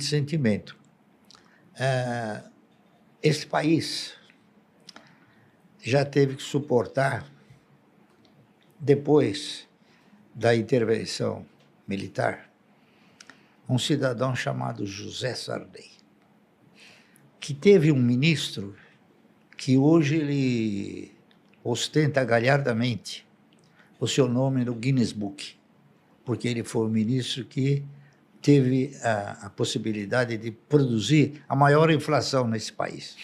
sentimento. Uh, esse país já teve que suportar, depois da intervenção militar, um cidadão chamado José Sarney, que teve um ministro que hoje ele ostenta galhardamente o seu nome no Guinness Book, porque ele foi o ministro que teve a, a possibilidade de produzir a maior inflação nesse país.